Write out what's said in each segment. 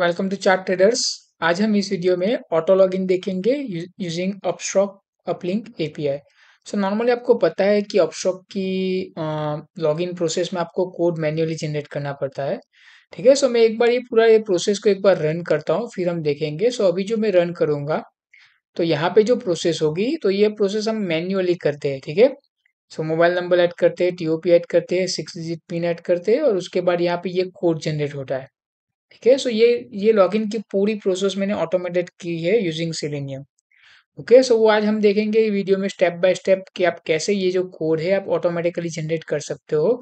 welcome to chart traders आज हम इस वीडियो में ऑटो लॉगिन देखेंगे using Upstox uplink API so normally आपको पता है कि अपस्ट्रॉक की लॉगिन प्रोसेस में आपको कोड मैन्युअली जनरेट करना पड़ता है ठीक है सो मैं एक बार ये पूरा ये प्रोसेस को एक बार रन करता हूँ फिर हम देखेंगे सो अभी जो मैं रन करूँगा तो यहाँ पे जो प्रोसेस होगी तो ये प्रोसेस हम मैन्युअली करते हैं ठीक है सो मोबाइल नंबर ऐड करते हैं टीओपी ऐड करते हैं सिक्स डिजिट पिन ऐड करते हैं और उसके बाद यहाँ पे ये कोड जनरेट होता है ठीक है सो ये ये लॉगिन की पूरी प्रोसेस मैंने ऑटोमेटेड की है यूजिंग सिलेनियम ओके सो वो आज हम देखेंगे वीडियो में स्टेप बाय स्टेप कि आप कैसे ये जो कोड है आप ऑटोमेटिकली जनरेट कर सकते हो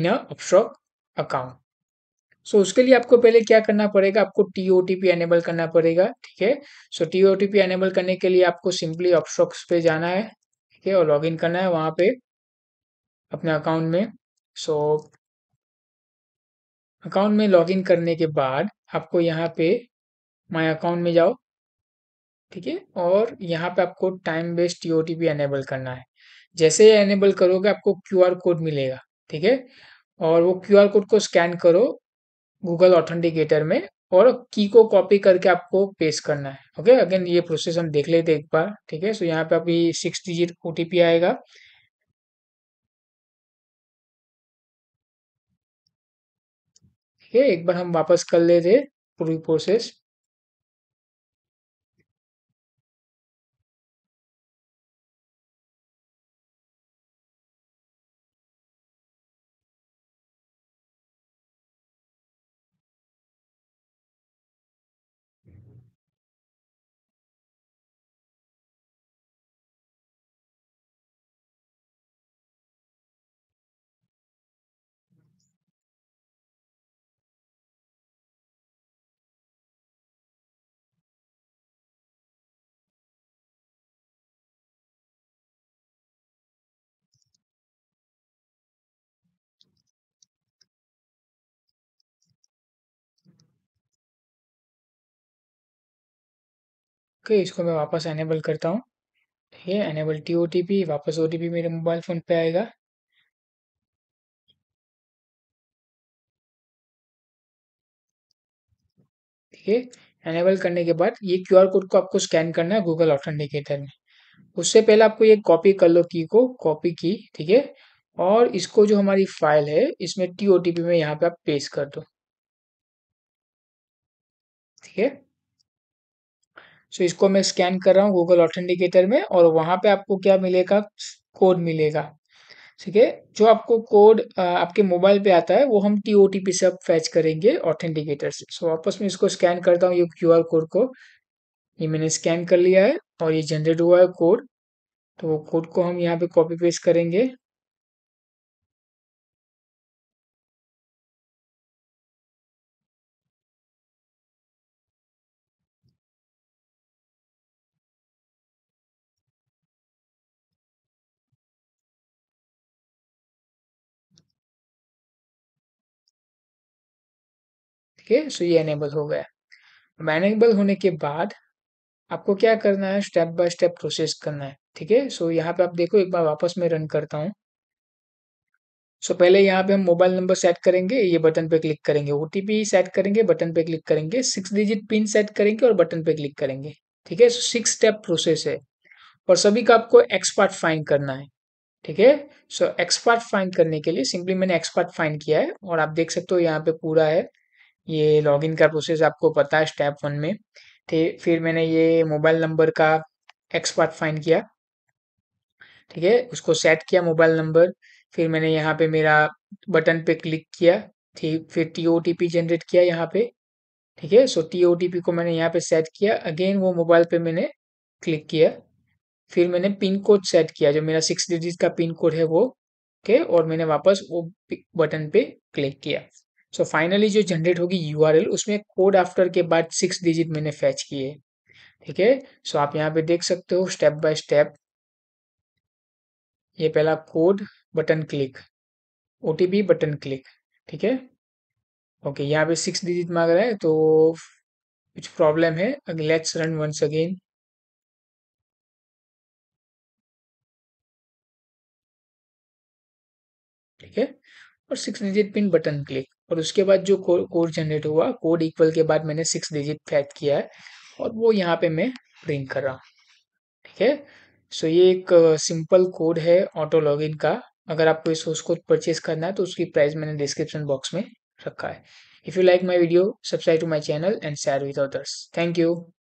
इन अपस्ट्रॉक अकाउंट सो उसके लिए आपको पहले क्या करना पड़ेगा आपको T O T P enable करना पड़ेगा ठीक है so T O T P enable करने के लिए आपको सिंपली ऑप्शॉक्स पे जाना है ठीक है और इन करना है वहां पे अपने अकाउंट में सो so, अकाउंट में लॉगिन करने के बाद आपको यहाँ पे माय अकाउंट में जाओ ठीक है और यहाँ पे आपको time based O T P enable करना है जैसे एनेबल करोगे आपको क्यू आर कोड मिलेगा ठीक है और वो क्यू आर कोड को स्कैन करो गूगल ऑथेंटिकेटर में और की को कॉपी करके आपको पेस्ट करना है ओके अगेन ये प्रोसेस हम देख लेते एक बार ठीक है सो यहाँ पे अभी सिक्स डिजिट ओ आएगा ठीक है एक बार हम वापस कर लेते पूरी प्रोसेस ओके तो okay, इसको मैं वापस एनेबल करता हूँ ठीक है enable T O T P वापस ओ टी पी मेरे मोबाइल फ़ोन पे आएगा ठीक है एनेबल करने के बाद ये क्यू आर कोड को आपको स्कैन करना है गूगल ऑथेंटिकेटर में उससे पहले आपको ये कॉपी कर लो की को कॉपी की ठीक है और इसको जो हमारी फाइल है इसमें टी ओ टी पी में यहाँ पे आप पेस्ट कर दो ठीक है सो so, इसको मैं स्कैन कर रहा हूँ गूगल ऑथेंटिकेटर में और वहाँ पे आपको क्या मिलेगा कोड मिलेगा ठीक है जो आपको कोड आपके मोबाइल पे आता है वो हम टी ओ टी पी से फैच करेंगे ऑथेंटिकेटर से सो so, वापस में इसको स्कैन करता हूँ ये क्यू आर कोड को ये मैंने स्कैन कर लिया है और ये जनरेट हुआ है कोड तो वो कोड को हम यहाँ पे कॉपी पेस्ट करेंगे ओके सो ये एनेबल हो गया अब एनेबल होने के बाद आपको क्या करना है स्टेप बाय स्टेप प्रोसेस करना है ठीक है सो यहाँ पे आप देखो एक बार वापस में रन करता हूँ सो so, पहले यहाँ पे हम मोबाइल नंबर सेट करेंगे ये बटन पे क्लिक करेंगे ओटीपी सेट करेंगे बटन पे क्लिक करेंगे सिक्स डिजिट पिन सेट करेंगे और बटन पे क्लिक करेंगे ठीक है सो सिक्स स्टेप प्रोसेस है और सभी का आपको एक्सपर्ट फाइन करना है ठीक है सो एक्सपर्ट फाइन करने के लिए सिंपली मैंने एक्सपर्ट फाइन किया है और आप देख सकते हो यहाँ पे पूरा है ये लॉगिन का प्रोसेस आपको पता है स्टेप वन में थे फिर मैंने ये मोबाइल नंबर का एक्सपर्ट फाइन किया ठीक है उसको सेट किया मोबाइल नंबर फिर मैंने यहाँ पे मेरा बटन पे क्लिक किया ठीक फिर T O T P generate किया यहाँ पे ठीक है so T O T P को मैंने यहाँ पे सेट किया अगेन वो मोबाइल पे मैंने क्लिक किया फिर मैंने पिन कोड सेट किया जो मेरा सिक्स डिजिट का पिन कोड है वो ठीक है और मैंने वापस वो बटन पे क्लिक किया सो so, फाइनली जो जनरेट होगी यू उसमें कोड आफ्टर के बाद सिक्स डिजिट मैंने फैच किए ठीक है सो so आप यहाँ पे देख सकते हो स्टेप बाय स्टेप ये पहला कोड बटन क्लिक ओ बटन क्लिक ठीक है ओके यहाँ पे सिक्स डिजिट मांग रहा है तो कुछ प्रॉब्लम है लेट्स रन वंस अगेन ठीक है और six digit pin button click और उसके बाद जो कोड जनरेट हुआ कोड इक्वल के बाद मैंने सिक्स डिजिट फैद किया है और वो यहाँ पे मैं प्रिंट कर रहा हूँ ठीक है सो ये एक सिंपल uh, कोड है ऑटो लॉगिन का अगर आपको इस सोर्स कोड परचेज करना है तो उसकी प्राइस मैंने डिस्क्रिप्शन बॉक्स में रखा है if you like my video subscribe to my channel and share with others thank you